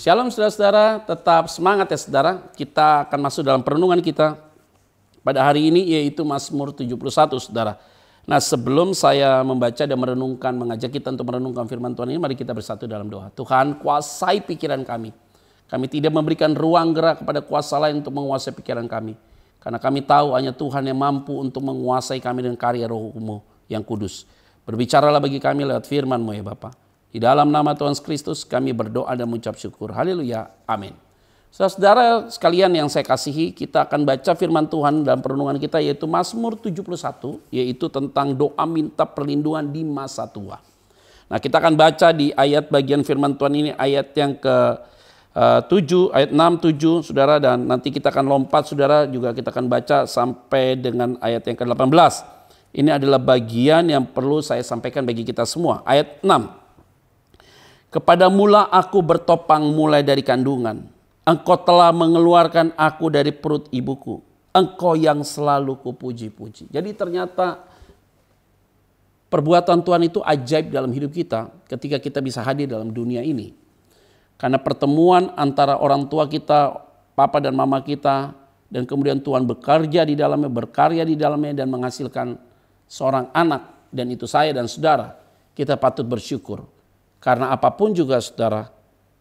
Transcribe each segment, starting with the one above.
Shalom saudara-saudara, tetap semangat ya saudara. Kita akan masuk dalam perenungan kita pada hari ini yaitu Mazmur 71 saudara. Nah sebelum saya membaca dan merenungkan, mengajak kita untuk merenungkan firman Tuhan ini, mari kita bersatu dalam doa. Tuhan kuasai pikiran kami. Kami tidak memberikan ruang gerak kepada kuasa lain untuk menguasai pikiran kami. Karena kami tahu hanya Tuhan yang mampu untuk menguasai kami dengan karya rohmu yang kudus. Berbicaralah bagi kami lewat firman-Mu ya Bapak. Di dalam nama Tuhan Kristus kami berdoa dan mengucap syukur. Haleluya. Amin. Saudara-saudara sekalian yang saya kasihi, kita akan baca firman Tuhan dalam perenungan kita yaitu Mazmur 71, yaitu tentang doa minta perlindungan di masa tua. Nah, kita akan baca di ayat bagian firman Tuhan ini ayat yang ke eh, uh, 7, ayat 6, 7, Saudara dan nanti kita akan lompat Saudara juga kita akan baca sampai dengan ayat yang ke-18. Ini adalah bagian yang perlu saya sampaikan bagi kita semua. Ayat 6. Kepada mula aku bertopang mulai dari kandungan. Engkau telah mengeluarkan aku dari perut ibuku. Engkau yang selalu kupuji-puji. Jadi ternyata perbuatan Tuhan itu ajaib dalam hidup kita ketika kita bisa hadir dalam dunia ini. Karena pertemuan antara orang tua kita, papa dan mama kita, dan kemudian Tuhan bekerja di dalamnya, berkarya di dalamnya, dan menghasilkan seorang anak. Dan itu saya dan saudara, kita patut bersyukur. Karena apapun juga saudara,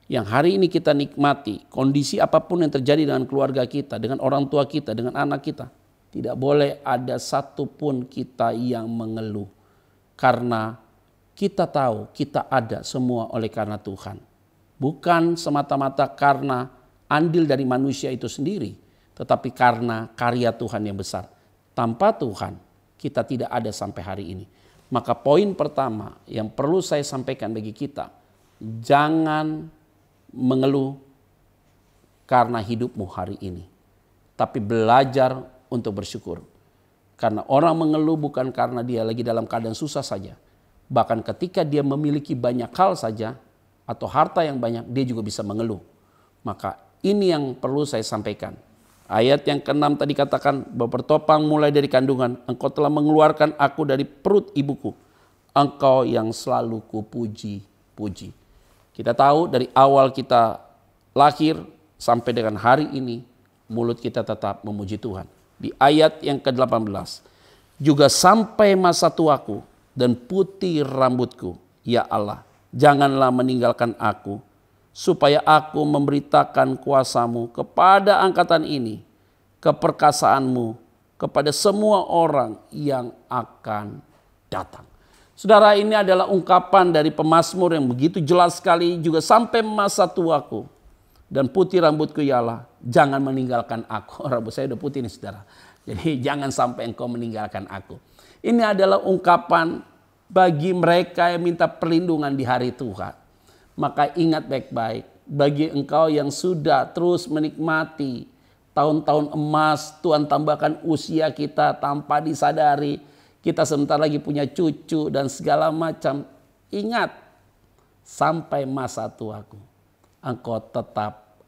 yang hari ini kita nikmati, kondisi apapun yang terjadi dengan keluarga kita, dengan orang tua kita, dengan anak kita, tidak boleh ada satupun kita yang mengeluh. Karena kita tahu kita ada semua oleh karena Tuhan. Bukan semata-mata karena andil dari manusia itu sendiri, tetapi karena karya Tuhan yang besar. Tanpa Tuhan, kita tidak ada sampai hari ini. Maka poin pertama yang perlu saya sampaikan bagi kita, jangan mengeluh karena hidupmu hari ini, tapi belajar untuk bersyukur. Karena orang mengeluh bukan karena dia lagi dalam keadaan susah saja. Bahkan ketika dia memiliki banyak hal saja atau harta yang banyak, dia juga bisa mengeluh. Maka ini yang perlu saya sampaikan Ayat yang keenam tadi katakan bahwa bertopang mulai dari kandungan. Engkau telah mengeluarkan aku dari perut ibuku. Engkau yang selalu kupuji-puji. Kita tahu dari awal kita lahir sampai dengan hari ini mulut kita tetap memuji Tuhan. Di ayat yang ke-18. Juga sampai masa tuaku dan putih rambutku. Ya Allah, janganlah meninggalkan aku supaya aku memberitakan kuasamu kepada angkatan ini, keperkasaanmu kepada semua orang yang akan datang. Saudara ini adalah ungkapan dari pemazmur yang begitu jelas sekali juga sampai masa tuaku. Dan putih rambutku ialah jangan meninggalkan aku. Rambut saya udah putih nih saudara. Jadi jangan sampai engkau meninggalkan aku. Ini adalah ungkapan bagi mereka yang minta perlindungan di hari Tuhan maka ingat baik-baik, bagi engkau yang sudah terus menikmati tahun-tahun emas, Tuhan tambahkan usia kita tanpa disadari. Kita sebentar lagi punya cucu dan segala macam. Ingat, sampai masa tuaku, engkau tetap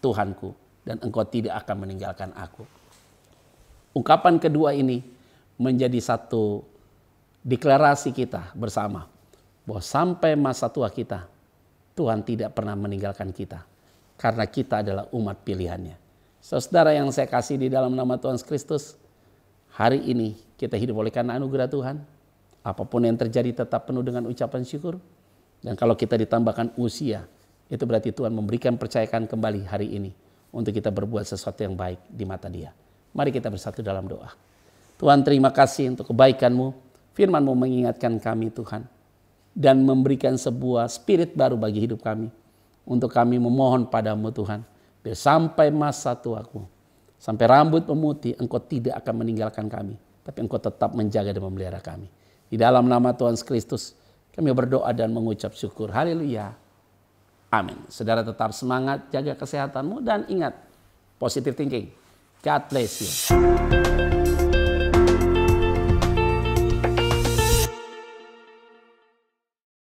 Tuhanku dan engkau tidak akan meninggalkan aku. Ungkapan kedua ini menjadi satu deklarasi kita bersama bahwa sampai masa tua kita Tuhan tidak pernah meninggalkan kita. Karena kita adalah umat pilihannya. Saudara yang saya kasih di dalam nama Tuhan Kristus, hari ini kita hidup oleh karena anugerah Tuhan. Apapun yang terjadi tetap penuh dengan ucapan syukur. Dan kalau kita ditambahkan usia, itu berarti Tuhan memberikan percayakan kembali hari ini untuk kita berbuat sesuatu yang baik di mata dia. Mari kita bersatu dalam doa. Tuhan terima kasih untuk kebaikanmu, firmanmu mengingatkan kami Tuhan dan memberikan sebuah spirit baru bagi hidup kami. Untuk kami memohon padamu Tuhan, biar sampai masa tuaku, sampai rambut memutih, engkau tidak akan meninggalkan kami. Tapi engkau tetap menjaga dan memelihara kami. Di dalam nama Tuhan Kristus, kami berdoa dan mengucap syukur. Haleluya. Amin. Saudara tetap semangat, jaga kesehatanmu, dan ingat, positive thinking. God bless you.